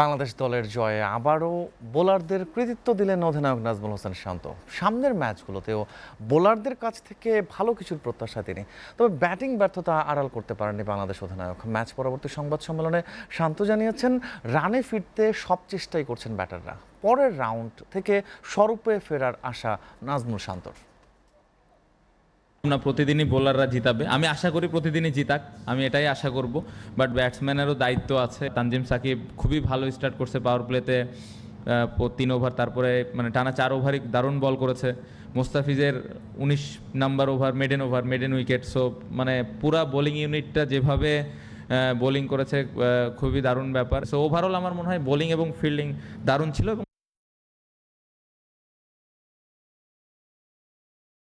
বাংলাদেশ দলের জয়ে আবারও বোলারদের কৃতিত্ব দিলেন অধিনায়ক নাজমুল হোসেন শান্ত সামনের ম্যাচগুলোতেও বোলারদের কাছ থেকে ভালো কিছুর প্রত্যাশা তিনি তবে ব্যাটিং ব্যর্থতা আড়াল করতে পারেননি বাংলাদেশ অধিনায়ক ম্যাচ পরবর্তী সংবাদ সম্মেলনে শান্ত জানিয়েছেন রানে ফিরতে সব চেষ্টাই করছেন ব্যাটাররা পরের রাউন্ড থেকে স্বরূপে ফেরার আশা নাজমুল শান্তর আমরা প্রতিদিনই বোলাররা জিতাবে আমি আশা করি প্রতিদিনই জিতাক আমি এটাই আশা করব বাট ব্যাটসম্যানেরও দায়িত্ব আছে তানজিম সাকিব খুবই ভালো স্টার্ট করছে পাওয়ার প্লেতে তিন ওভার তারপরে মানে টানা চার ওভারই দারুণ বল করেছে মোস্তাফিজের উনিশ number over maiden over maiden wicket so মানে পুরা বোলিং ইউনিটটা যেভাবে বোলিং করেছে খুবই দারুণ ব্যাপার সো ওভারঅল আমার মনে হয় বোলিং এবং ফিল্ডিং দারুণ ছিল এবং